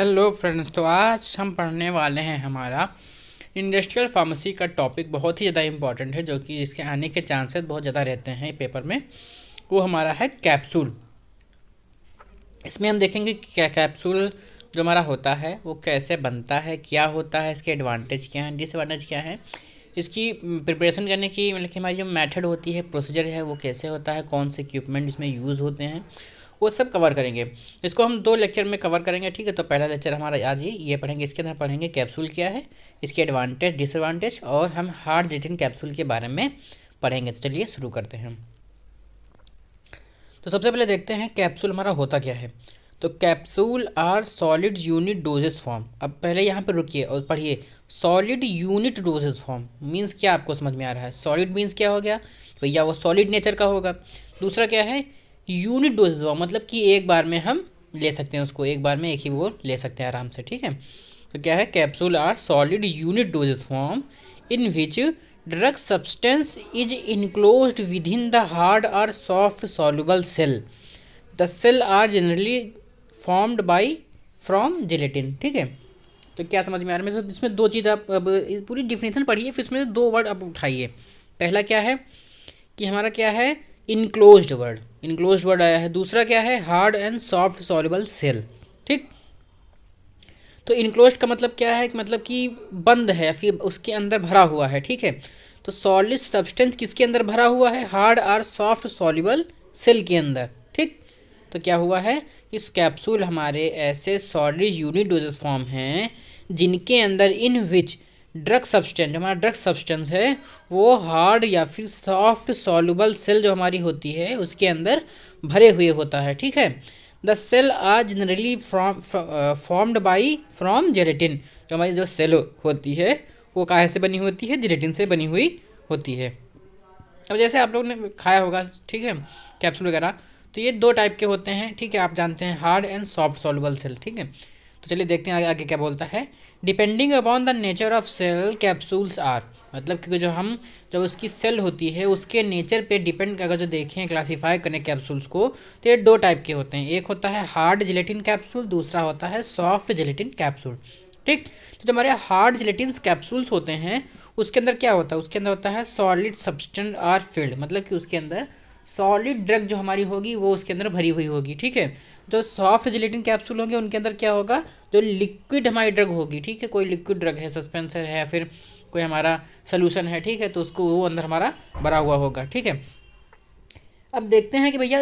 hello friends तो आज हम पढ़ने वाले हैं हमारा इंडस्ट्रियल फार्मेसी का टॉपिक बहुत ही ज़्यादा इम्पॉर्टेंट है जो कि जिसके आने के चांसेस बहुत ज़्यादा रहते हैं पेपर में वो हमारा है कैप्सूल इसमें हम देखेंगे कि क्या कैप्सूल जो हमारा होता है वो कैसे बनता है क्या होता है इसके एडवांटेज क्या हैं डिसएडवांटेज क्या हैं इसकी प्रिपरेशन करने की मतलब कि हमारी जो मैथड होती है प्रोसीजर है वो कैसे होता है कौन से इक्विपमेंट इसमें यूज़ होते हैं वो सब कवर करेंगे इसको हम दो लेक्चर में कवर करेंगे ठीक है तो पहला लेक्चर हमारा आज ही ये पढ़ेंगे इसके अंदर पढ़ेंगे कैप्सूल क्या है इसके एडवांटेज डिसएडवांटेज और हम हार्ड जिटिन कैप्सूल के बारे में पढ़ेंगे तो चलिए शुरू करते हैं तो सबसे पहले देखते हैं कैप्सूल हमारा होता क्या है तो capsule are solid unit dosage form अब पहले यहाँ पर रुकिए और पढ़िए solid unit dosage form means क्या आपको समझ में आ रहा है सॉलिड मीन्स क्या हो गया भैया वो सॉलिड नेचर का होगा दूसरा क्या है यूनिट डोजेज हुआ मतलब कि एक बार में हम ले सकते हैं उसको एक बार में एक ही वो ले सकते हैं आराम से ठीक है तो क्या है capsule are solid unit dosage form in which drug substance is enclose within the hard or soft soluble shell the shell are generally formed by from gelatin ठीक है तो क्या समझ में आ रहा है तो इसमें दो चीज़ आप अब पूरी डिफिनेशन पढ़िए फिर इसमें दो वर्ड आप उठाइए पहला क्या है कि हमारा क्या है इनक्लोज वर्ड इनक्लोज वर्ड आया है दूसरा क्या है hard and soft soluble shell ठीक तो इनक्लोज का मतलब क्या है मतलब कि बंद है फिर उसके अंदर भरा हुआ है ठीक है तो सॉलिड सब्सटेंस किसके अंदर भरा हुआ है हार्ड और सॉफ्ट सॉलेबल सेल के अंदर ठीक तो क्या हुआ है इस कैप्सूल हमारे ऐसे सॉलिड यूनिट डोजेस फॉर्म हैं जिनके अंदर इन विच ड्रग सब्सटेंस जो हमारा ड्रग सब्सटेंस है वो हार्ड या फिर सॉफ्ट सॉल्युबल सेल जो हमारी होती है उसके अंदर भरे हुए होता है ठीक है the shell are generally from formed by from gelatin जो हमारी जो सेल होती है वो काहे से बनी होती है जेलेटिन से बनी हुई होती है अब जैसे आप लोग ने खाया होगा ठीक है कैप्सूल वगैरह तो ये दो टाइप के होते हैं ठीक है आप जानते हैं hard and soft soluble shell ठीक है तो चलिए देखते हैं आगे आगे क्या बोलता है depending upon the nature of shell capsules are मतलब क्योंकि जो हम जब उसकी सेल होती है उसके नेचर पे डिपेंड अगर जो देखें क्लासीफाई करें कैप्सूल्स को तो ये दो टाइप के होते हैं एक होता है हार्ड जिलेटिन कैप्सूल दूसरा होता है सॉफ्ट जिलेटिन कैप्सूल ठीक तो जो हमारे हार्ड जिलेटिन कैप्सूल्स होते हैं उसके अंदर क्या होता है उसके अंदर होता है सॉलिड सब्सटेंट आर फील्ड मतलब कि उसके अंदर सॉलिड ड्रग जो हमारी होगी वो उसके अंदर भरी हुई होगी ठीक है जो सॉफ्ट जिलेटिन कैप्सूल होंगे उनके अंदर क्या होगा जो लिक्विड हमारी ड्रग होगी ठीक है कोई लिक्विड ड्रग है सस्पेंसर है या फिर कोई हमारा सोल्यूशन है ठीक है तो उसको वो अंदर हमारा भरा हुआ होगा ठीक है अब देखते हैं कि भैया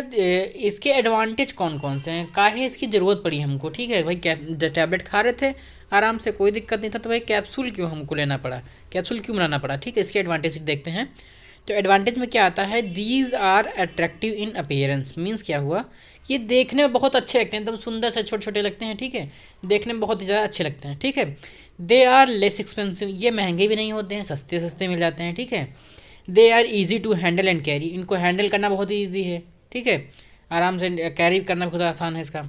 इसके एडवांटेज कौन कौन से हैं काहे इसकी ज़रूरत पड़ी हमको ठीक है भाई कैप टैबलेट खा रहे थे आराम से कोई दिक्कत नहीं था तो भाई कैप्सूल क्यों हमको लेना पड़ा कैप्सूल क्यों बनाना पड़ा ठीक है इसके एडवांटेज देखते हैं तो एडवांटेज में क्या आता है these are attractive in appearance means क्या हुआ कि ये देखने में बहुत अच्छे लगते हैं एकदम तो सुंदर से छोटे छोटे लगते हैं ठीक है देखने में बहुत ज़्यादा अच्छे लगते हैं ठीक है दे आर लेस एक्सपेंसिव ये महंगे भी नहीं होते हैं सस्ते सस्ते मिल जाते हैं ठीक है they are easy to handle and carry इनको हैंडल करना बहुत ईजी है ठीक है आराम से कैरी करना बहुत आसान है इसका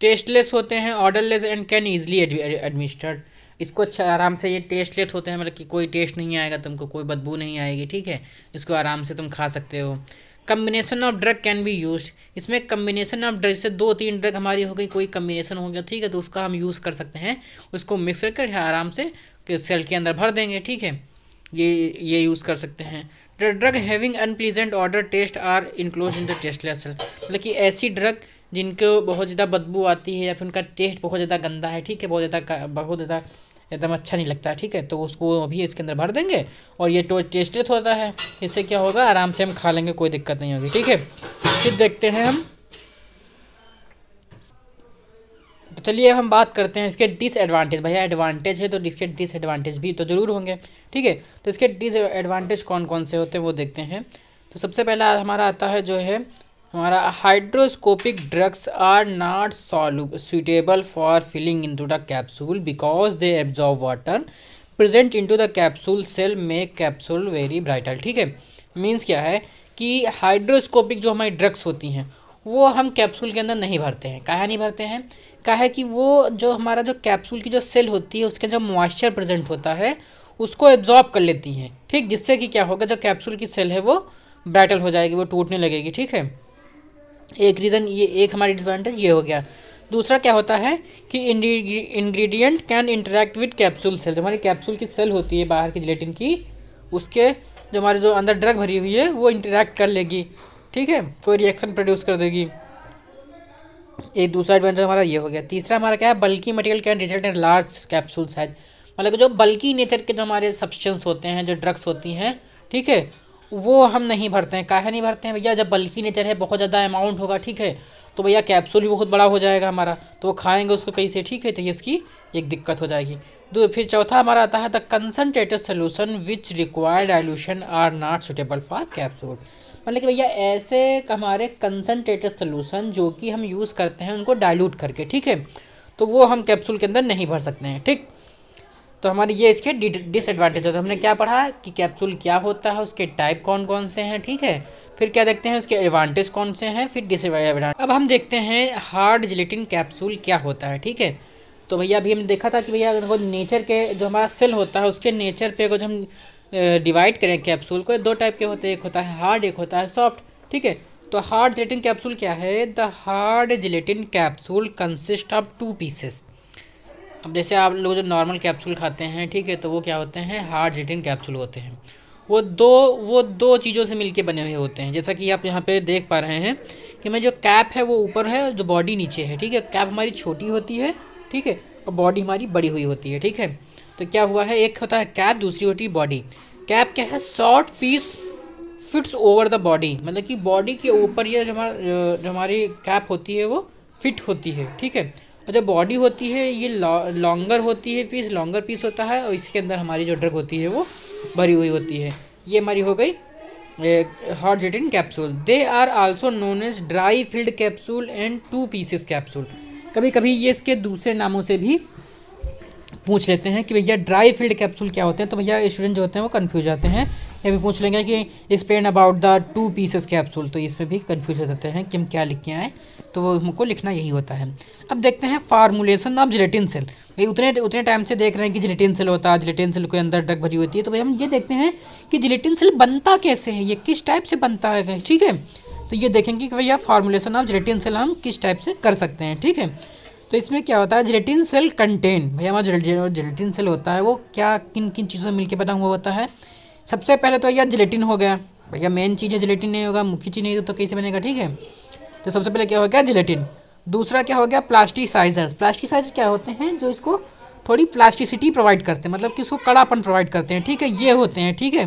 टेस्टलेस होते हैं odourless and can easily administered इसको अच्छा आराम से ये टेस्टलेट होते हैं मतलब कि कोई टेस्ट नहीं आएगा तुमको कोई बदबू नहीं आएगी ठीक है इसको आराम से तुम खा सकते हो combination of drug can be use इसमें कम्बिनेशन ऑफ ड्रग से दो तीन ड्रग हमारी हो गई कोई कम्बिनेशन हो गया ठीक है तो उसका हम यूज़ कर सकते हैं उसको मिक्स करके आराम से सेल के अंदर भर देंगे ठीक है ये ये यूज़ कर सकते हैं drug having unpleasant odour taste are enclose in the tasteless मतलब कि ऐसी ड्रग जिनको बहुत ज़्यादा बदबू आती है या फिर उनका टेस्ट बहुत ज़्यादा गंदा है ठीक है बहुत ज़्यादा बहुत ज़्यादा एकदम अच्छा नहीं लगता है ठीक है तो उसको अभी इसके अंदर भर देंगे और ये टोस्ट टेस्टेड होता है इससे क्या होगा आराम से हम खा लेंगे कोई दिक्कत नहीं होगी ठीक है फिर देखते हैं हम तो चलिए हम बात करते हैं इसके डिसएडवांटेज भैया एडवांटेज है तो इसके डिसएडवांटेज भी तो ज़रूर होंगे ठीक है तो इसके डिसएडवांटेज कौन कौन से होते हैं वो देखते हैं तो सबसे पहला हमारा आता है जो है हमारा hydroscopic drugs are not suitable for filling into the capsule because they absorb water present into the capsule shell make capsule very brittle ठीक है मीन्स क्या है कि हाइड्रोस्कोपिक जो हमारी ड्रग्स होती हैं वो हम कैप्सूल के अंदर नहीं भरते हैं काहे नहीं भरते हैं काहे कि वो जो हमारा जो कैप्सूल की जो सेल होती है उसके जो मॉइस्चर प्रेजेंट होता है उसको एब्जॉर्ब कर लेती हैं ठीक जिससे कि क्या होगा जो कैप्सूल की सेल है वो ब्राइटल हो जाएगी वो टूटने लगेगी ठीक है एक रीज़न ये एक हमारी डिसएडवांटेज ये हो गया दूसरा क्या होता है कि ingredient can interact with capsule shell जो हमारी कैप्सूल की सेल होती है बाहर की जिलेटिन की उसके जो हमारे जो अंदर ड्रग भरी हुई है वो इंटरेक्ट कर लेगी ठीक है वो रिएक्शन प्रोड्यूस कर देगी एक दूसरा एडवेंचर हमारा ये हो गया तीसरा हमारा क्या है bulky material can result in large capsule size मतलब जो बल्कि नेचर के जो हमारे सब्सटेंस होते हैं जो ड्रग्स होती हैं ठीक है वो हम नहीं भरते हैं काहे नहीं भरते हैं भैया जब बल्कि नेचर है बहुत ज़्यादा अमाउंट होगा ठीक है तो भैया कैप्सूल भी बहुत बड़ा हो जाएगा हमारा तो वो खाएंगे उसको कहीं से ठीक है तो ये इसकी एक दिक्कत हो जाएगी दो फिर चौथा हमारा आता है the concentrated solution which required dilution are not suitable for capsule मतलब कि भैया ऐसे हमारे कंसनट्रेटेड सोल्यूशन जो कि हम यूज़ करते हैं उनको डायलूट करके ठीक है तो वो हम कैप्सूल के अंदर नहीं भर सकते हैं ठीक तो हमारे ये इसके डिसएडवांटेज होते हैं हमने क्या पढ़ा कि कैप्सूल क्या होता है उसके टाइप कौन कौन से हैं ठीक है फिर क्या देखते हैं उसके एडवांटेज कौन से हैं फिर डिसएडवांटेज अब हम देखते हैं हार्ड जिलेटिन कैप्सूल क्या होता है ठीक है तो भैया अभी हमने देखा था कि भैया अगर नेचर के जो हमारा सेल होता है उसके नेचर पर अगर हम डिवाइड करें कैप्सूल को दो टाइप के होते हैं एक होता है हार्ड एक होता है सॉफ्ट ठीक है तो हार्ड जिलेटिन कैप्सूल क्या है the hard gelatin capsule consist of two pieces अब जैसे आप लोग जो नॉर्मल कैप्सूल खाते हैं ठीक है तो वो क्या होते हैं हार्ड रिटिन कैप्सूल होते हैं वो दो वो दो चीज़ों से मिलके बने हुए होते हैं जैसा कि आप यहाँ पे देख पा रहे हैं कि मैं जो कैप है वो ऊपर है जो बॉडी नीचे है ठीक है कैप हमारी छोटी होती है ठीक है और बॉडी हमारी बड़ी हुई होती है ठीक है तो क्या हुआ है एक होता है कैप दूसरी होती है बॉडी कैप क्या है short piece fits over the body मतलब कि बॉडी के ऊपर ये जो हमारा जो हमारी कैप होती है वो फिट होती है ठीक है और जो बॉडी होती है ये लॉन्गर होती है पीस लॉन्गर पीस होता है और इसके अंदर हमारी जो ड्रग होती है वो भरी हुई होती है ये हमारी हो गई hard gelatin capsule they are also known as dry filled capsule and two pieces capsule कभी कभी ये इसके दूसरे नामों से भी पूछ लेते हैं कि भैया ड्राई फील्ड कैप्सूल क्या होते हैं तो भैया स्टूडेंट जो होते हैं वो कन्फ्यूज जाते हैं या भी पूछ लेंगे कि explain about the two pieces capsule तो इसमें भी कन्फ्यूज हो जाते हैं कि हम क्या लिख के आएँ तो वो हमको लिखना यही होता है अब देखते हैं फार्मूलेशन ऑफ जिलेटिन सेल भाई उतने उतने टाइम से देख रहे हैं कि जिलेटिन सेल होता है जिलेटिन सेल के अंदर डग भरी होती है तो भाई हम ये देखते हैं कि जिलेटिन सेल बनता कैसे है ये किस टाइप से बनता है ठीक है तो ये देखेंगे कि भैया फार्मूलेशन ऑफ जिलेटिन सेल हम किस टाइप से कर सकते हैं ठीक है तो इसमें क्या होता है जिलेटिन सेल कंटेन भैया हमारा जिलेटिन सेल होता है वो क्या किन किन चीज़ों में मिलकर बना हुआ होता है सबसे पहले तो भैया जिलेटिन हो गया भैया मेन चीज़ है जिलेटिन नहीं होगा मुख्य चीज़ नहीं तो, तो कैसे बनेगा ठीक है तो सबसे पहले क्या हो गया जिलेटिन दूसरा क्या हो गया प्लास्टिसाइजर्स प्लास्टिसाइजर क्या होते हैं जो इसको थोड़ी प्लास्टिसिटी प्रोवाइड करते हैं मतलब कि उसको कड़ापन प्रोवाइड करते हैं ठीक है ये होते हैं ठीक है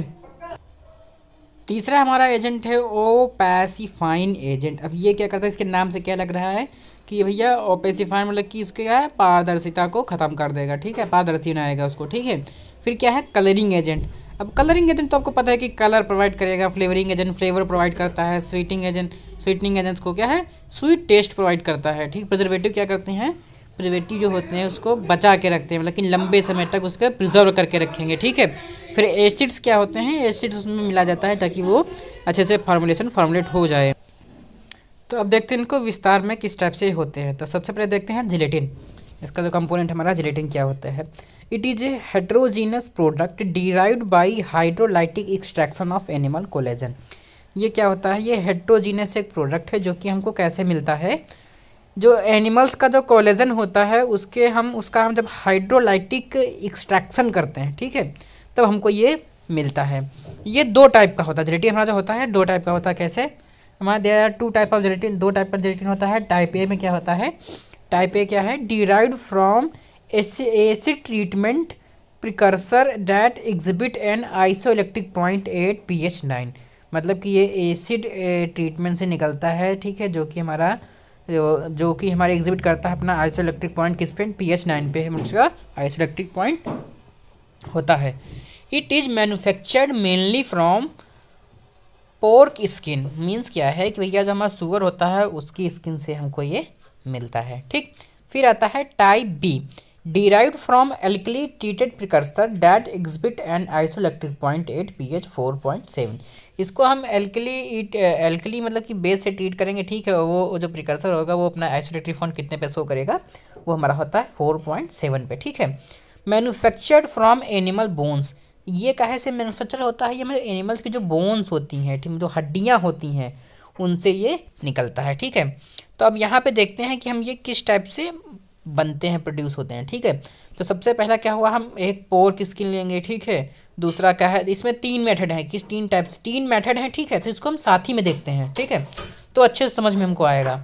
तीसरा हमारा एजेंट है ओ पैसिफाइन एजेंट अब ये क्या करता है इसके नाम से क्या लग रहा है कि भैया ओपेसिफाइन मतलब कि इसके क्या है पारदर्शिता को ख़त्म कर देगा ठीक है पारदर्शी बनाएगा उसको ठीक है फिर क्या है कलरिंग एजेंट अब कलरिंग एजेंट तो आपको पता है कि कलर प्रोवाइड करेगा फ्लेवरिंग एजेंट फ्लेवर प्रोवाइड करता है स्वीटिंग एजेंट स्वीटनिंग एजेंट्स को क्या है स्वीट टेस्ट प्रोवाइड करता है ठीक प्रिजर्वेटिव क्या करते हैं प्रिजर्वेटिव जो होते हैं उसको बचा के रखते हैं लेकिन लंबे समय तक उसको प्रिजर्व करके रखेंगे ठीक है फिर एसिड्स क्या होते हैं एसिड्स उसमें मिला जाता है ताकि वो अच्छे से फार्मुलेशन फार्मुलेट हो जाए तो अब देखते हैं इनको विस्तार में किस टाइप से होते हैं तो सबसे पहले देखते हैं जिलेटिन इसका जो कंपोनेंट हमारा जिलेटिन क्या होता है it is a heterogeneous product derived by hydrolytic extraction of animal collagen ये क्या होता है ये हेट्रोजीनियस एक प्रोडक्ट है जो कि हमको कैसे मिलता है जो एनिमल्स का जो कोलेजन होता है उसके हम उसका हम जब हाइड्रोलाइटिक एक्सट्रैक्शन करते हैं ठीक है तब हमको ये मिलता है ये दो टाइप का होता है जेलेटिन हमारा जो होता है दो टाइप का होता है कैसे हमारे there are two type of gelatin दो टाइप का जेलेटिन होता है टाइप ए में क्या होता है टाइप ए क्या है derive from acid precursor that exhibit an isoelectric point at P H nine मतलब कि ये एसिड ट्रीटमेंट से निकलता है ठीक है जो कि हमारा जो, जो कि हमारे एग्जिबिट करता है अपना आइसोइलेक्ट्रिक पॉइंट किस पे पी एच नाइन पे उसका मतलब आइसोइलेक्ट्रिक पॉइंट होता है it is manufactured mainly from pork skin means क्या है कि भैया जो हमारा शुगर होता है उसकी स्किन से हमको ये मिलता है ठीक फिर आता है type B alkali treated precursor that treated precursor that point at P H four point seven इसको हम एल्कली एल्कली मतलब कि बेस से ट्रीट करेंगे ठीक है वो जो प्रिकर्सर होगा वो अपना आइसोलेटरी फॉन्ट कितने पे शो करेगा वो हमारा होता है फोर पॉइंट सेवन पे ठीक है मैन्युफैक्चर्ड फ्राम एनिमल बोन्स ये कहे से मैनुफेक्चर होता है ये मतलब एनिमल्स की जो बोन्स होती हैं ठीक जो हड्डियाँ होती हैं उनसे ये निकलता है ठीक है तो अब यहाँ पे देखते हैं कि हम ये किस टाइप से बनते हैं प्रोड्यूस होते हैं ठीक है तो सबसे पहला क्या हुआ हम एक पोर की स्किन लेंगे ठीक है दूसरा क्या है इसमें तीन मेथड हैं किस तीन टाइप्स तीन मेथड हैं ठीक है तो इसको हम साथ ही में देखते हैं ठीक है तो अच्छे से समझ में हमको आएगा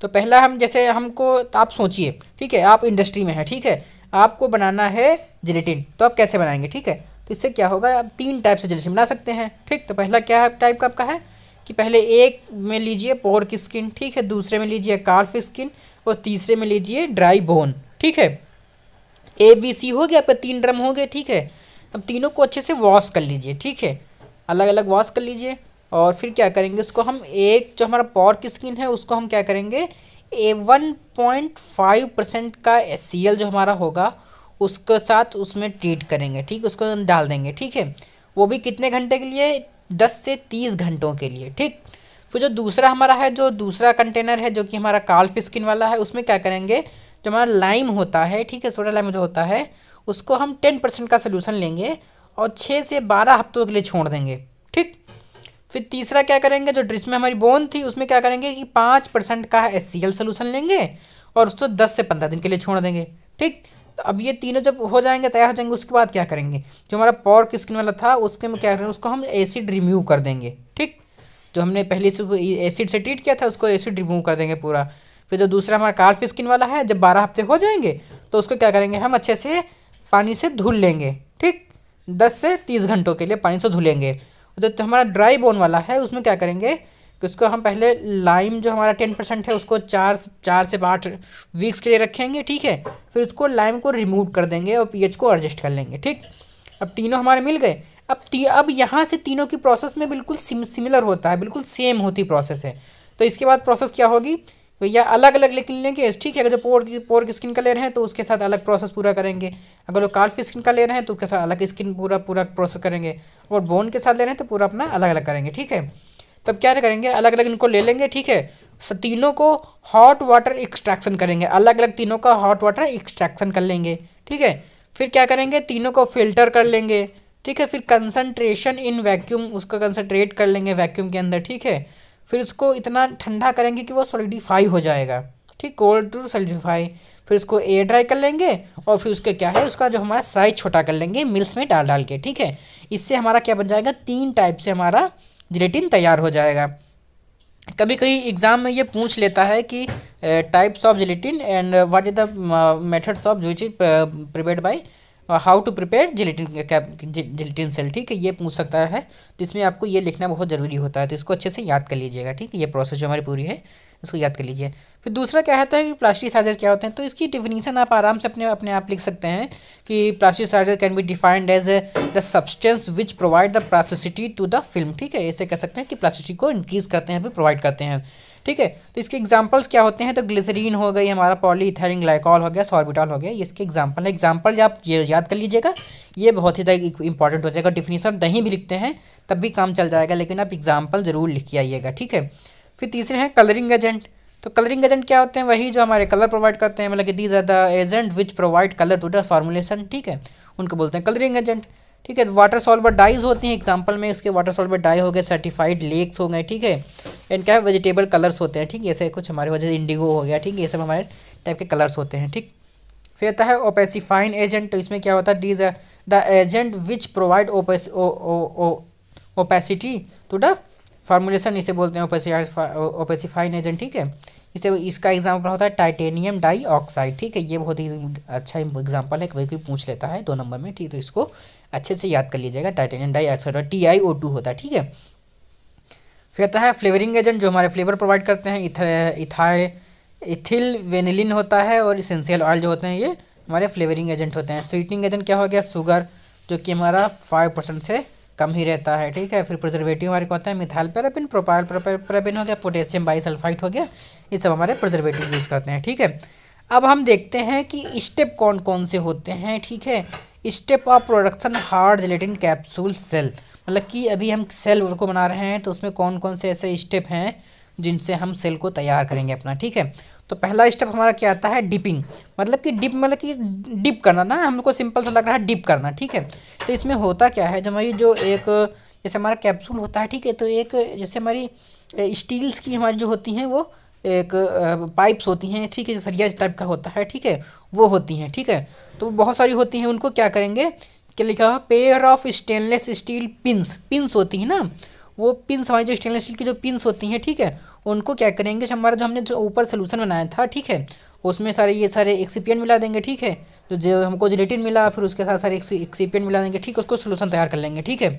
तो पहला हम जैसे हमको आप सोचिए ठीक है आप इंडस्ट्री में हैं ठीक है आपको बनाना है जिलेटिन तो आप कैसे बनाएंगे ठीक है तो इससे क्या होगा आप तीन टाइप से जिलेटिन बना सकते हैं ठीक तो पहला क्या टाइप का आपका है कि पहले एक में लीजिए पोर की स्किन ठीक है दूसरे में लीजिए कार्फ स्किन और तीसरे में लीजिए ड्राई बोन ठीक है ए बी सी हो गया पर तीन ड्रम हो गए ठीक है अब तीनों को अच्छे से वॉश कर लीजिए ठीक है अलग अलग वॉश कर लीजिए और फिर क्या करेंगे उसको हम एक जो हमारा की स्किन है उसको हम क्या करेंगे a one point five percent का एस जो हमारा होगा उसके साथ उसमें ट्रीट करेंगे ठीक उसको डाल देंगे ठीक है वो भी कितने घंटे के लिए दस से तीस घंटों के लिए ठीक फिर जो दूसरा हमारा है जो दूसरा कंटेनर है जो कि हमारा काल्फ स्किन वाला है उसमें क्या करेंगे जो हमारा लाइम होता है ठीक है सोडा लाइम जो होता है उसको हम टेन परसेंट का सोल्यूशन लेंगे और छः से बारह हफ्तों के लिए छोड़ देंगे ठीक फिर तीसरा क्या करेंगे जो ड्रिस में हमारी बोन थी उसमें क्या करेंगे कि पाँच परसेंट का एस सी एल लेंगे और उसको दस से पंद्रह दिन के लिए छोड़ देंगे ठीक तो अब ये तीनों जब हो जाएंगे तैयार हो जाएंगे उसके बाद क्या करेंगे जो हमारा पॉर्क स्किन वाला था उसके में क्या करेंगे उसको हम एसिड रिमूव कर देंगे ठीक जो हमने पहले से एसिड से ट्रीट किया था उसको एसिड रिमूव कर देंगे पूरा फिर जो दूसरा हमारा कार्फ स्किन वाला है जब बारह हफ्ते हो जाएंगे तो उसको क्या करेंगे हम अच्छे से पानी से धुल लेंगे ठीक दस से तीस घंटों के लिए पानी से धुलेंगे जो तो, तो हमारा ड्राई बोन वाला है उसमें क्या करेंगे कि उसको हम पहले लाइम जो हमारा टेन परसेंट है उसको चार चार से पाँच वीक्स के लिए रखेंगे ठीक है फिर उसको लाइम को रिमूव कर देंगे और पीएच को एडजस्ट कर लेंगे ठीक अब तीनों हमारे मिल गए अब ती अब यहाँ से तीनों की प्रोसेस में बिल्कुल सिम सिमिलर होता है बिल्कुल सेम होती प्रोसेस है तो इसके बाद प्रोसेस क्या होगी भैया अलग अलग लेकिन लेंगे ठीक है अगर जो पोर की पोर की स्किन का ले रहे हैं तो उसके साथ अलग प्रोसेस पूरा करेंगे अगर जो कार्ड की स्किन का ले रहे हैं तो उसके साथ अलग स्किन पूरा पूरा प्रोसेस करेंगे और बोन के साथ ले रहे हैं तो पूरा अपना अलग अलग करेंगे ठीक है तब क्या करेंगे अलग अलग इनको ले लेंगे ठीक है तीनों को हॉट वाटर एक्सट्रैक्शन करेंगे अलग अलग तीनों का हॉट वाटर एक्सट्रैक्शन कर लेंगे ठीक है फिर क्या करेंगे तीनों को फिल्टर कर लेंगे ठीक है फिर कंसनट्रेशन इन वैक्यूम उसका कंसनट्रेट कर लेंगे वैक्यूम के अंदर ठीक है फिर उसको इतना ठंडा करेंगे कि वो सोलिडिफाई हो जाएगा ठीक कोल्ड टू सोलिडिफाई फिर उसको एयर ड्राई कर लेंगे और फिर उसके क्या है उसका जो हमारा साइज छोटा कर लेंगे मिल्स में डाल डाल के ठीक है इससे हमारा क्या बन जाएगा तीन टाइप से हमारा जिलेटिन तैयार हो जाएगा कभी कभी एग्ज़ाम में ये पूछ लेता है कि types of gelatin and what is the methods of जो चीज prepared by how to prepare gelatin gelatin shell ठीक है ये पूछ सकता है तो इसमें आपको ये लिखना बहुत ज़रूरी होता है तो इसको अच्छे से याद कर लीजिएगा ठीक है ये प्रोसेस जो हमारी पूरी है इसको याद कर लीजिए फिर दूसरा क्या होता है कि प्लास्टिसाइजर क्या होते हैं तो इसकी डिफिनीसन आप आराम से अपने अपने आप लिख सकते हैं कि plasticiser can be defined as the substance which provide the plasticity to the film ठीक है ऐसे कह सकते हैं कि प्लास्टिसिटी को इंक्रीज करते हैं फिर प्रोवाइड करते हैं ठीक है तो इसके एग्जाम्पल्स क्या होते हैं तो ग्लिसरीन हो गई हमारा पॉलीथेरिन ग्लाइकॉल हो गया सॉर्बिटॉल हो गया इसके एग्जाम्पल है एग्जाम्पल आप ये याद कर लीजिएगा ये बहुत ही ज़्यादा इंपॉर्टेंट हो जाएगा डिफिनीसन नहीं भी लिखते हैं तब भी काम चल जाएगा लेकिन आप एग्जाम्पल ज़रूर लिख के आइएगा ठीक है फिर तीसरे हैं कलरिंग एजेंट तो कलरिंग एजेंट क्या होते हैं वही जो हमारे कलर प्रोवाइड करते हैं मतलब कि these are the agent which provide colour to the formulation ठीक है उनको बोलते हैं कलरिंग एजेंट ठीक है वाटर सॉल्वर डाइज होती हैं एग्जाम्पल में इसके वाटर सॉल्वर डाई हो गए सर्टिफाइड लेक्स हो गए ठीक है एंड क्या है वेजिटेबल कलर्स होते हैं ठीक है ऐसे कुछ हमारे वजह इंडिगो हो गया ठीक है ये सब हमारे टाइप के कलर्स होते हैं ठीक फिर आता है ओपेसिफाइन एजेंट तो इसमें क्या होता है these the agent which provide opacity to the formulation इसे बोलते हैं ओपेसिफाइन एजेंट ठीक है इसे इसका एग्जाम्पल होता है टाइटेनियम डाई ऑक्साइड ठीक है ये बहुत ही अच्छा एग्जाम्पल है कभी कोई पूछ लेता है दो नंबर में ठीक तो इसको अच्छे से याद कर लीजिएगा टाइटेनियम डाईऑक्साइड और टी आई ओ टू होता है ठीक है फिर आता है फ्लेवरिंग एजेंट जो हमारे फ्लेवर प्रोवाइड करते हैं इथाई इथिल वेनिलिन होता है और इसेंशियल ऑयल जो होते हैं ये हमारे फ्लेवरिंग एजेंट होते हैं स्वीटनिंग एजेंट क्या हो गया शुगर जो कि हमारा फाइव परसेंट से कम ही रहता है ठीक है फिर प्रिजर्वेटिव हमारे को होता है मिथाइल पैराबिन प्रोपाइल पैराबिन हो गया पोटेशियम बाइसल्फाइट हो गया ये सब हमारे प्रिजर्वेटिव यूज़ करते हैं ठीक है अब हम देखते हैं कि स्टेप कौन कौन से होते हैं ठीक है step of production hard gelatin capsule shell मतलब कि अभी हम सेल को बना रहे हैं तो उसमें कौन कौन से ऐसे स्टेप हैं जिनसे हम सेल को तैयार करेंगे अपना ठीक है तो पहला स्टेप हमारा क्या आता है डिपिंग मतलब कि डिप मतलब कि डिप करना ना हम को सिंपल सा लग रहा है डिप करना ठीक है तो इसमें होता क्या है जो हमारी जो एक जैसे हमारा कैप्सूल होता है ठीक है तो एक जैसे हमारी स्टील्स की हमारी जो होती हैं वो एक पाइप्स होती हैं ठीक है सरिया टाइप का होता है ठीक है वो होती हैं ठीक है तो बहुत सारी होती हैं उनको क्या करेंगे क्या लिखा हुआ pair of stainless steel pins pins होती हैं ना वो पिंस हमारी जो स्टेनलेस स्टील की जो पिंस होती हैं ठीक है उनको क्या करेंगे हमारा जो हमने जो ऊपर सोलूशन बनाया था ठीक है उसमें सारे ये सारे एक्सीपियन मिला देंगे ठीक है जो हमको जिलेटिन मिला फिर उसके साथ सारे एक्सीपियन मिला देंगे ठीक है उसको सोलूशन तैयार कर लेंगे ठीक है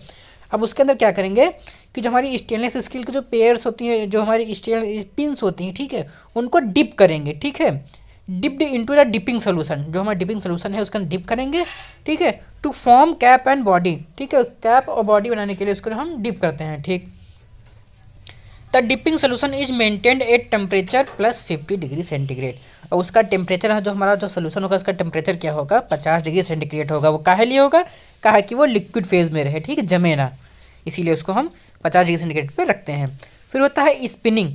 अब उसके अंदर क्या करेंगे कि जो हमारी स्टेनलेस स्टील की जो पेयर्स होती हैं जो हमारी स्टेन पिन्स होती हैं ठीक है उनको डिप करेंगे ठीक है dipped into the dipping solution जो हमारा डिपिंग सोल्यूशन है उसके अंदर डिप करेंगे ठीक है to form cap and body ठीक है कैप और बॉडी बनाने के लिए उसको हम डिप करते हैं ठीक the dipping solution is maintained at temperature plus fifty degree centigrade और उसका टेम्परेचर जो हमारा जो सोल्यूशन होगा उसका टेम्परेचर क्या होगा पचास डिग्री सेंटीग्रेड होगा वो काहे लिए होगा कहा कि वो लिक्विड फेज़ में रहे ठीक है जमे ना इसीलिए उसको हम पचास डिग्री सेंटीग्रेड पर रखते हैं फिर होता है स्पिनिंग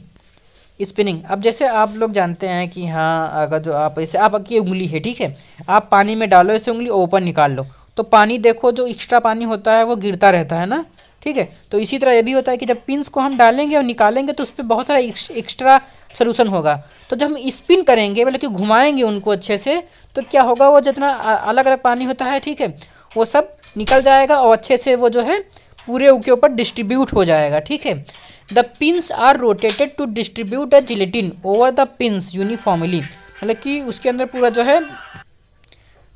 स्पिनिंग अब जैसे आप लोग जानते हैं कि हाँ अगर जो आप जैसे आपकी उंगली है ठीक है आप पानी में डालो ऐसे उंगली ऊपर निकाल लो तो पानी देखो जो एक्स्ट्रा पानी होता है वो गिरता रहता है ना ठीक है तो इसी तरह ये भी होता है कि जब पिंस को हम डालेंगे और निकालेंगे तो उस पर बहुत सारा एक्स्ट्रा सोलूशन होगा तो जब हम स्पिन करेंगे मतलब कि घुमाएंगे उनको अच्छे से तो क्या होगा वो जितना अलग अलग पानी होता है ठीक है वो सब निकल जाएगा और अच्छे से वो जो है पूरे के ऊपर डिस्ट्रीब्यूट हो जाएगा ठीक है the pins are rotated to distribute a gelatin over the pins uniformly मतलब कि उसके अंदर पूरा जो है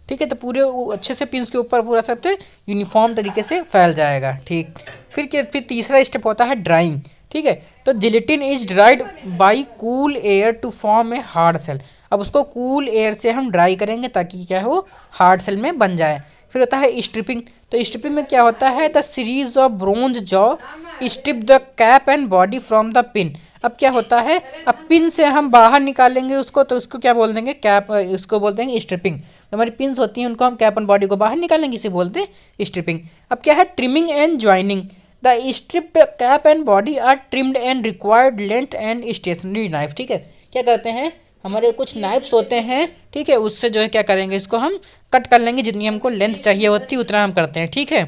ठीक है तो पूरे अच्छे से पिंस के ऊपर पूरा सब यूनिफॉर्म तरीके से फैल जाएगा ठीक फिर के फिर तीसरा स्टेप होता है ड्राइंग ठीक है तो gelatin is dried by cool air to form a hard shell अब उसको कूल एयर से हम ड्राई करेंगे ताकि क्या हो हार्ड सेल में बन जाए फिर होता है स्ट्रिपिंग तो स्ट्रिपिंग में क्या होता है the series of bronze jaw strip the cap and body from the pin अब क्या होता है अब पिन से हम बाहर निकालेंगे उसको तो उसको क्या बोल देंगे कैप उसको बोल देंगे स्ट्रिपिंग तो हमारी पिन होती हैं उनको हम कैप एंड बॉडी को बाहर निकालेंगे इसे बोलते हैं स्ट्रिपिंग अब क्या है trimming and joining the stripped cap and body are trimmed and required length and stationary knife ठीक है क्या करते हैं हमारे कुछ नाइप्स होते हैं ठीक है उससे जो है क्या करेंगे इसको हम कट कर लेंगे जितनी हमको लेंथ चाहिए होती है उतना हम करते हैं ठीक है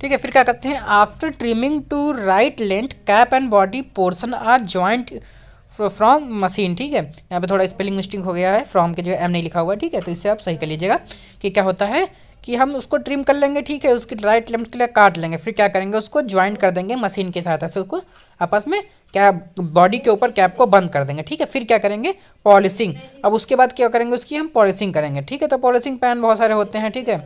ठीक है फिर क्या करते हैं after trimming to right length cap and body portion are joint from machine ठीक है यहाँ पे थोड़ा स्पेलिंग मिस्टेक हो गया है फ्रॉम के जो एम नहीं लिखा हुआ है ठीक है तो इसे आप सही कर लीजिएगा कि क्या होता है कि हम उसको ट्रिम कर लेंगे ठीक है उसकी राइट लेफ्ट के लिए काट लेंगे फिर क्या करेंगे उसको ज्वाइंट कर देंगे मशीन के सहायता से उसको आपस में कैप बॉडी के ऊपर कैप को बंद कर देंगे ठीक है फिर क्या करेंगे पॉलिसिंग अब उसके बाद क्या करेंगे उसकी हम पॉलिसिंग करेंगे ठीक है तो पॉलिसिंग पैन बहुत सारे होते हैं ठीक है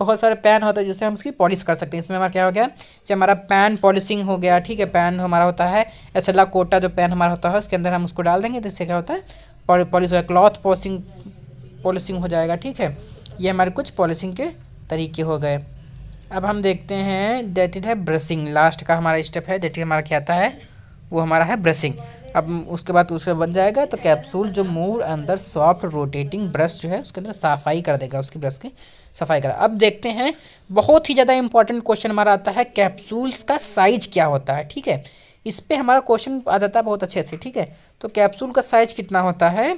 बहुत सारे पैन होते हैं जिससे हम उसकी पॉलिश कर सकते हैं इसमें हमारा क्या हो गया जैसे हमारा पैन पॉलिसिंग हो गया ठीक है पैन हमारा होता है एसला कोटा जो पैन हमारा होता है उसके अंदर हम उसको डाल देंगे तो इससे क्या होता है पॉलिश हो क्लॉथ पॉलिसिंग पॉलिसिंग हो जाएगा ठीक है ये हमारे कुछ पॉलिसिंग के तरीके हो गए अब हम देखते हैं दैट इज है ब्रशिंग लास्ट का हमारा स्टेप है दैट इज हमारा क्या आता है वो हमारा है ब्रशिंग अब उसके बाद उसमें बन जाएगा तो कैप्सूल जो मूव अंदर सॉफ्ट रोटेटिंग ब्रश जो है उसके अंदर सफाई कर देगा उसकी ब्रश की सफाई कर अब देखते हैं बहुत ही ज़्यादा इंपॉर्टेंट क्वेश्चन हमारा आता है कैप्सूल्स का साइज क्या होता है ठीक है इस पर हमारा क्वेश्चन आ जाता है बहुत अच्छे से ठीक है तो कैप्सूल का साइज कितना होता है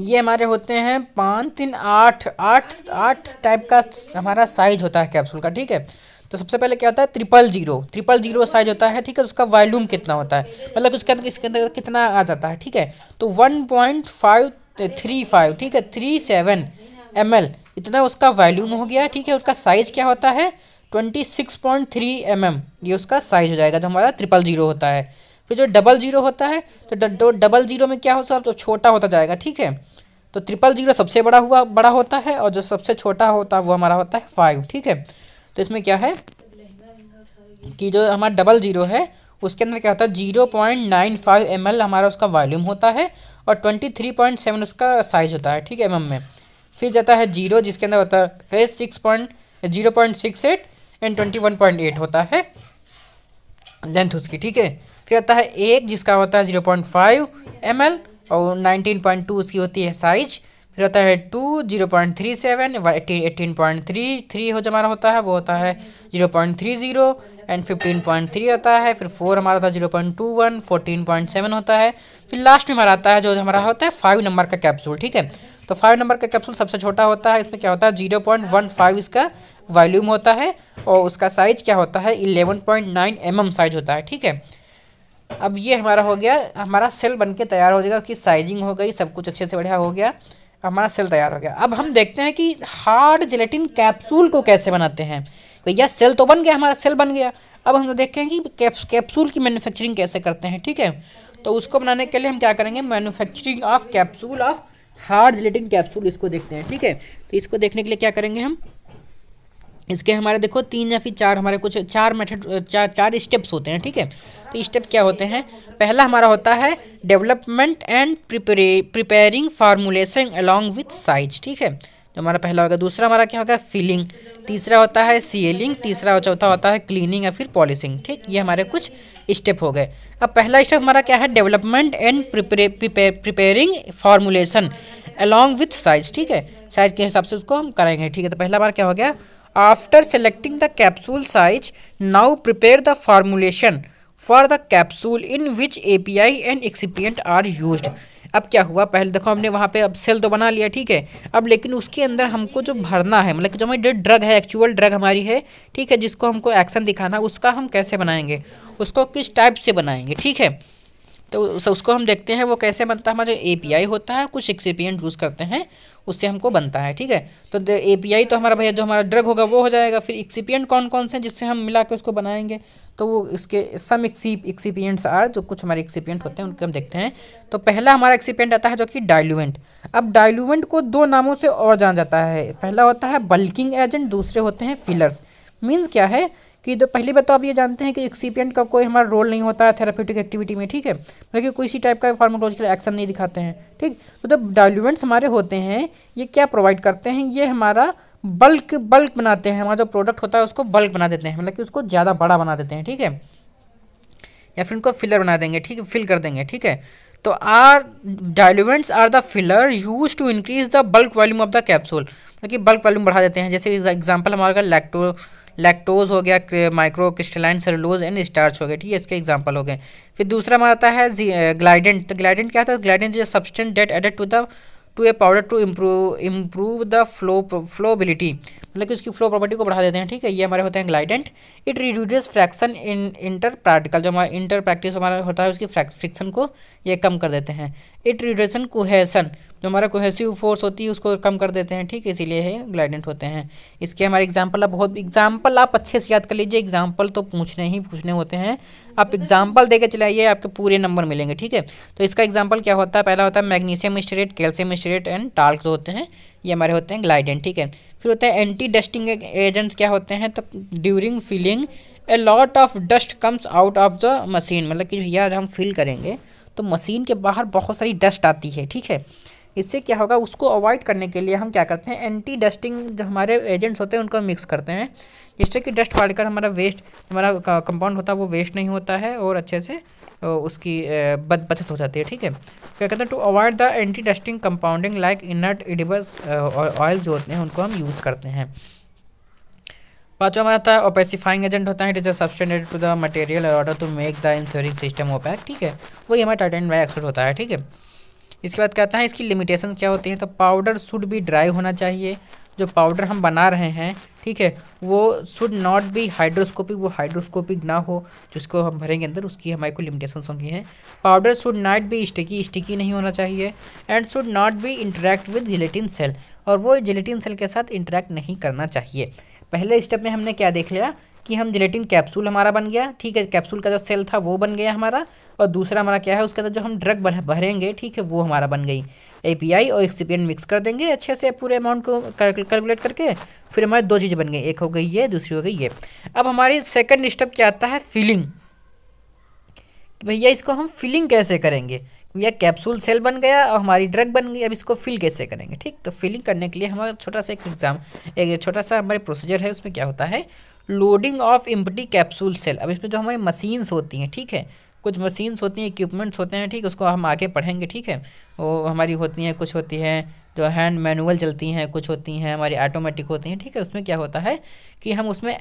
ये हमारे होते हैं पाँच तीन आठ आठ आठ टाइप का हमारा साइज होता है कैप्सूल का ठीक है तो सबसे पहले क्या होता है triple zero triple zero size होता है ठीक है तो उसका वॉल्यूम कितना होता है मतलब इसके अंदर इसके अंदर कितना आ जाता है ठीक है तो one point five three five ठीक है थ्री सेवन एम एल इतना उसका वॉल्यूम हो गया ठीक है उसका साइज क्या होता है twenty six point three M M ये उसका साइज हो जाएगा जो हमारा ट्रिपल जीरो होता है फिर जो डबल जीरो होता है तो डबल जीरो में क्या होता है तो छोटा होता जाएगा ठीक है तो ट्रिपल जीरो सबसे बड़ा हुआ बड़ा होता है और जो सबसे छोटा होता है वो हमारा होता है फाइव ठीक है तो इसमें क्या है कि जो हमारा डबल ज़ीरो है उसके अंदर क्या होता है zero point nine five M L हमारा उसका वॉल्यूम होता है और ट्वेंटी थ्री पॉइंट सेवन उसका साइज़ होता है ठीक है एम में फिर जाता है जीरो जिसके अंदर होता है six point zero point six eight and twenty one point eight होता है लेंथ उसकी ठीक है फिर आता है एक जिसका होता है zero point five M L और नाइनटीन पॉइंट टू उसकी होती है साइज फिर होता है two zero point three seven eighteen eighteen point three three हो जो हमारा होता है वो होता है zero point three zero and fifteen point three आता है फिर फोर हमारा होता है zero point two one fourteen point seven होता है फिर लास्ट में हमारा आता है जो हमारा होता है फाइव नंबर का कैप्सूल ठीक है तो फाइव नंबर का कैप्सूल सबसे छोटा होता है इसमें क्या होता है जीरो पॉइंट वन फाइव इसका वॉल्यूम होता है और उसका साइज़ क्या होता है eleven point nine M M size होता है ठीक है अब ये हमारा हो गया हमारा सेल बन के तैयार हो जाएगा कि साइजिंग हो गई सब कुछ अच्छे से बढ़िया हो गया हमारा सेल तैयार हो गया अब हम देखते हैं कि हार्ड जिलेटिन कैप्सूल को कैसे बनाते हैं भैया सेल तो बन गया हमारा सेल बन गया अब हम देखते हैं कि कैप्सूल की मैन्युफैक्चरिंग कैसे करते हैं ठीक है तो उसको बनाने के लिए हम क्या करेंगे manufacturing of capsule of hard gelatin capsule इसको देखते हैं ठीक है तो इसको देखने के लिए क्या करेंगे हम इसके हमारे देखो तीन या फिर चार हमारे कुछ चार मेथड चार चार स्टेप्स होते हैं ठीक है तो स्टेप क्या होते हैं पहला हमारा होता है development and prepare preparing formulation along with size ठीक है तो हमारा पहला होगा दूसरा हमारा क्या होगा फिलिंग तीसरा होता है सीलिंग तीसरा और चौथा होता है क्लीनिंग या फिर पॉलिसिंग ठीक ये हमारे कुछ स्टेप हो गए अब पहला स्टेप हमारा क्या है development and preparing formulation along with size ठीक है साइज के हिसाब से उसको हम कराएंगे ठीक है तो पहला बार क्या हो गया after selecting the capsule size now prepare the formulation for the capsule in which A P I and excipient are use अब क्या हुआ पहले देखो हमने वहाँ पे अब सेल तो बना लिया ठीक है अब लेकिन उसके अंदर हमको जो भरना है मतलब जो हमारी ड्रग है एक्चुअल ड्रग हमारी है ठीक है जिसको हमको एक्शन दिखाना उसका हम कैसे बनाएंगे उसको किस टाइप से बनाएंगे ठीक है तो उसको हम देखते हैं वो कैसे बनता है हमारा जो एपीआई होता है कुछ एक्सीपियंट यूज़ करते हैं उससे हमको बनता है ठीक है तो एपीआई तो हमारा भैया जो हमारा ड्रग होगा वो हो जाएगा फिर एक्सीपियंट कौन कौन से हैं जिससे हम मिला के उसको बनाएंगे तो वो उसके सम एक्सीप आर जो कुछ हमारे एक्सिपियंट होते हैं उनके हम देखते हैं तो पहला हमारा एक्सीपियंट आता है जो कि डायलुवेंट अब डायलुवेंट को दो नामों से और जाना जाता है पहला होता है बल्किंग एजेंट दूसरे होते हैं फिलर्स मीन्स क्या है कि तो पहली बात तो आप ये जानते हैं कि एक्सीपियंट का कोई हमारा रोल नहीं होता है थेरापेटिक एक्टिविटी में ठीक है बल्कि कोई इसी टाइप का फार्मोलॉजिकल एक्शन नहीं दिखाते हैं ठीक तो जब डाल्यूमेंट्स हमारे होते हैं ये क्या प्रोवाइड करते हैं ये हमारा बल्क बल्क बनाते हैं हमारा जो प्रोडक्ट होता है उसको बल्क बना देते हैं मतलब कि उसको ज़्यादा बड़ा बना देते हैं ठीक है या फिर उनको फिलर बना देंगे ठीक है फिल कर देंगे ठीक है तो are diluents are the filler use to increase the bulk volume of the capsule मतलब कि बल्क वॉल्यूम बढ़ा देते हैं जैसे एग्जाम्पल हमारा लैक्टो लैक्टोज हो गया microcrystalline cellulose and starch हो गया ठीक है इसके एग्जाम्पल हो गए फिर दूसरा हमारा आता है ग्लाइडेंट तो ग्लाइडेंट क्या होता है glidant is substance that added to the to a powder to improve improve the flow flowability मतलब कि उसकी फ्लो प्रॉपर्टी को बढ़ा देते हैं ठीक है ये हमारे होते हैं glidant it reduce friction in inter practical जो हमारा इंटर प्रैक्टिस हमारा होता है उसकी फ्रिक्शन को ये कम कर देते हैं इट रिड्यूसन कोहेसन जो हमारा कोहेसिव फोर्स होती है उसको कम कर देते हैं ठीक है इसीलिए ये ग्लाइडेंट होते हैं इसके हमारे एग्जाम्पल आप बहुत एग्जाम्पल आप अच्छे से याद कर लीजिए एग्जाम्पल तो पूछने ही पूछने होते हैं आप एग्जाम्पल देकर चलाइए आपके पूरे नंबर मिलेंगे ठीक है तो इसका एग्जाम्पल क्या होता है पहला होता है magnesium stearate calcium stearate and talc होते हैं ये हमारे होते हैं ग्लाइडेंट ठीक है फिर होता है एंटी डस्टिंग एजेंट्स क्या होते हैं तो during filling a lot of dust comes out of the machine मतलब कि भैया हम फिल करेंगे तो मशीन के बाहर बहुत सारी डस्ट आती है ठीक है इससे क्या होगा उसको अवॉइड करने के लिए हम क्या करते हैं एंटी डस्टिंग जो हमारे एजेंट्स होते हैं उनको मिक्स करते हैं जिससे कि डस्ट पड़कर हमारा वेस्ट हमारा कंपाउंड होता है वो वेस्ट नहीं होता है और अच्छे से उसकी बचत हो जाती है ठीक है क्या कहते हैं to avoid the anti dusting compounding like inert edible oil जो होते हैं उनको हम यूज़ करते हैं पाँचों हमारा था ओपेसिफाइंग एजेंट होता है it is a substance added to the material order to make the ensuring system opaque ठीक है वही हमारा टाइटन बाई एक्सपर्ट होता है ठीक है इसके बाद कहता है इसकी लिमिटेशन क्या होती है तो पाउडर शुड भी ड्राई होना चाहिए जो पाउडर हम बना रहे हैं ठीक है वो शुड नॉट बी हाइड्रोस्कोपिक वो हाइड्रोस्कोपिक ना हो जिसको हम भरेंगे अंदर उसकी हमारे को लिमिटेशन होंगी हैं powder should not be sticky sticky नहीं होना चाहिए and should not be interact with gelatin shell और वो जिलेटिन सेल के साथ इंटरेक्ट नहीं करना चाहिए पहले स्टेप में हमने क्या देख लिया कि हम जिलेटिन कैप्सूल हमारा बन गया ठीक है कैप्सूल का जो सेल था वो बन गया हमारा और दूसरा हमारा क्या है उसके अंदर जो हम ड्रग भरेंगे ठीक है वो हमारा बन गई एपीआई और एक्सिपियन मिक्स कर देंगे अच्छे से पूरे अमाउंट को कैलकुलेट करके फिर हमारी दो चीज़ें बन गई एक हो गई ये दूसरी हो गई ये अब हमारी सेकेंड स्टेप क्या आता है फिलिंग भैया इसको हम फिलिंग कैसे करेंगे भैया कैप्सूल सेल बन गया और हमारी ड्रग बन गई अब इसको फिल कैसे करेंगे ठीक तो फिलिंग करने के लिए हमारा छोटा सा एक एग्जाम एक छोटा सा हमारे प्रोसीजर है उसमें क्या होता है loading of empty capsule cell अब इसमें जो हमारी मशीन्स होती हैं ठीक है कुछ मशीन्स होती हैं इक्विपमेंट्स होते हैं ठीक उसको हम आगे पढ़ेंगे ठीक है वो हमारी होती हैं कुछ होती हैं जो हैंड मैनुअल चलती हैं कुछ होती हैं हमारी ऑटोमेटिक होती हैं ठीक है उसमें क्या होता है कि हम उसमें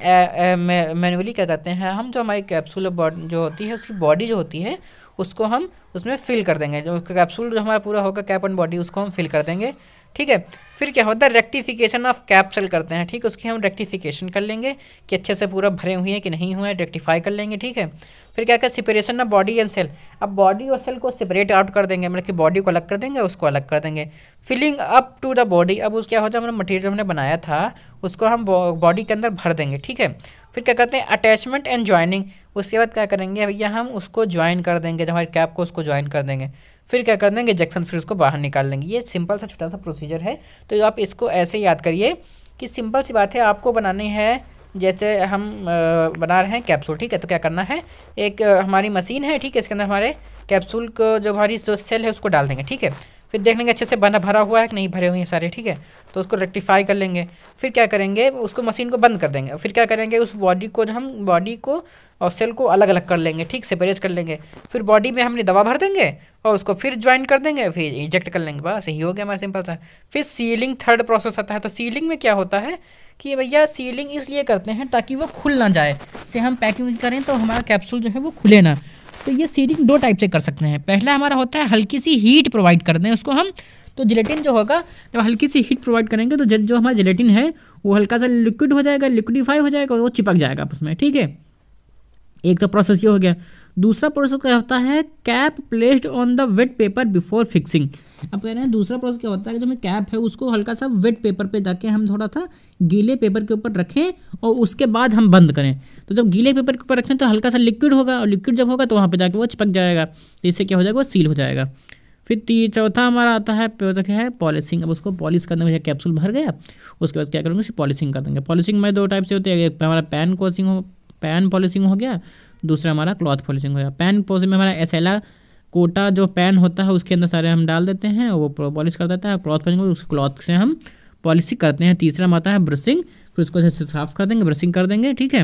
मैनुअली क्या करते हैं हम जो हमारी कैप्सूल जो होती है उसकी बॉडी जो होती है उसको हम उसमें फिल कर देंगे जो कैप्सूल जो हमारा पूरा होगा कैप एंड बॉडी उसको हम फिल कर देंगे ठीक है फिर क्या होता है रेक्टिफिकेशन ऑफ कैप्सल करते हैं ठीक है उसकी हम रेक्टिफिकेशन कर लेंगे कि अच्छे से पूरा भरे हुए हैं कि नहीं हुए हैं रेक्टिफाई कर लेंगे ठीक है फिर क्या क्या separation of body and cell अब बॉडी और सेल को सेपरेट आउट कर देंगे मतलब कि बॉडी को अलग कर देंगे उसको अलग कर देंगे filling up to the body अब उस क्या होता है हमने मटेरियल हमने बनाया था उसको हम बॉडी के अंदर भर देंगे ठीक है फिर क्या करते हैं अटैचमेंट एंड ज्वाइनिंग उसके बाद क्या करेंगे भैया हम उसको ज्वाइन कर देंगे हमारे कैप को उसको ज्वाइन कर देंगे फिर क्या कर देंगे जैक्सन फिर उसको बाहर निकाल लेंगे ये सिंपल सा छोटा सा प्रोसीजर है तो आप इसको ऐसे याद करिए कि सिंपल सी बात है आपको बनानी है जैसे हम बना रहे हैं कैप्सूल ठीक है तो क्या करना है एक हमारी मशीन है ठीक है इसके अंदर हमारे कैप्सूल को जो हमारी सेल है उसको डाल देंगे ठीक है फिर देख लेंगे अच्छे से बना भरा हुआ है कि नहीं भरे हुए हैं सारे ठीक है तो उसको रेक्टिफाई कर लेंगे फिर क्या करेंगे उसको मशीन को बंद कर देंगे और फिर क्या करेंगे उस बॉडी को हम बॉडी को और सेल को अलग अलग कर लेंगे ठीक सेपरेज कर लेंगे फिर बॉडी में हमने दवा भर देंगे और उसको फिर ज्वाइन कर देंगे फिर इंजेक्ट कर लेंगे बस यही हो गया हमारा सिंपल सा फिर सीलिंग थर्ड प्रोसेस आता है तो सीलिंग में क्या होता है कि भैया सीलिंग इसलिए करते हैं ताकि वो खुल ना जाए से हम पैकिंग करें तो हमारा कैप्सूल जो है वो खुले ना तो ये सीडिंग दो टाइप से कर सकते हैं पहला हमारा होता है हल्की सी हीट प्रोवाइड कर दें उसको हम तो जिलेटिन जो होगा जब हल्की सी हीट प्रोवाइड करेंगे तो जो हमारा जिलेटिन है वो हल्का सा लिक्विड हो जाएगा लिक्विडिफाई हो जाएगा वो चिपक जाएगा उसमें ठीक है एक तो प्रोसेस ये हो गया दूसरा प्रोसेस क्या होता है cap placed on the wet paper before fixing अब कह रहे हैं दूसरा प्रोसेस क्या होता है कि जो कैप है उसको हल्का सा वेट पेपर पे जाके हम थोड़ा सा गीले पेपर के ऊपर रखें और उसके बाद हम बंद करें तो जब गीले पेपर के ऊपर रखें तो हल्का सा लिक्विड होगा और लिक्विड जब होगा तो वहाँ पर जाकर वो चिपक जाएगा तो इससे क्या हो जाएगा वो सील हो जाएगा फिर चौथा हमारा आता है क्या है पॉलिसिंग अब उसको पॉलिश करने में कैप्सूल भर गया उसके बाद क्या करेंगे उसे पॉलिसिंग कर देंगे पॉलिसिंग में दो टाइप से होते हैं एक हमारा पैन कोसिंग हो पैन पॉलिसिंग हो गया दूसरा हमारा क्लॉथ पॉलिशिंग हो गया पैन पॉलिसिंग में हमारा एसेला कोटा जो पैन होता है उसके अंदर सारे हम डाल देते हैं वो पॉलिश कर देता है क्लॉथ पॉलिसिंग उस क्लॉथ से हम पॉलिसिंग करते हैं तीसरा आता है ब्रशिंग फिर उसको साफ़ कर देंगे ब्रशिंग कर देंगे ठीक है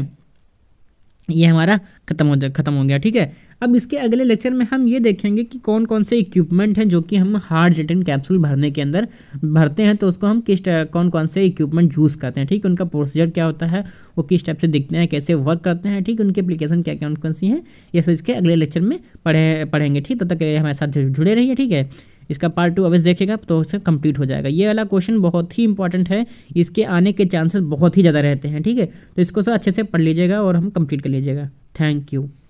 ये हमारा खत्म हो जा खत्म हो गया ठीक है अब इसके अगले लेक्चर में हम ये देखेंगे कि कौन कौन से इक्विपमेंट हैं जो कि हम हार्ड जेटिन कैप्सूल भरने के अंदर भरते हैं तो उसको हम किस कौन कौन से इक्विपमेंट यूज़ करते हैं ठीक उनका प्रोसीजर क्या होता है वो किस टाइप से दिखते हैं कैसे वर्क करते हैं ठीक उनके अपलीकेशन क्या क्या कौन कौन सी हैं ये सब इसके अगले लेक्चर में पढ़े पढ़ेंगे ठीक तब तो तक हमारे साथ जुड़े रहिए ठीक है इसका पार्ट टू अवश्य देखेगा तो उसका कंप्लीट हो जाएगा ये वाला क्वेश्चन बहुत ही इंपॉर्टेंट है इसके आने के चांसेस बहुत ही ज़्यादा रहते हैं ठीक है तो इसको सर अच्छे से पढ़ लीजिएगा और हम कंप्लीट कर लीजिएगा थैंक यू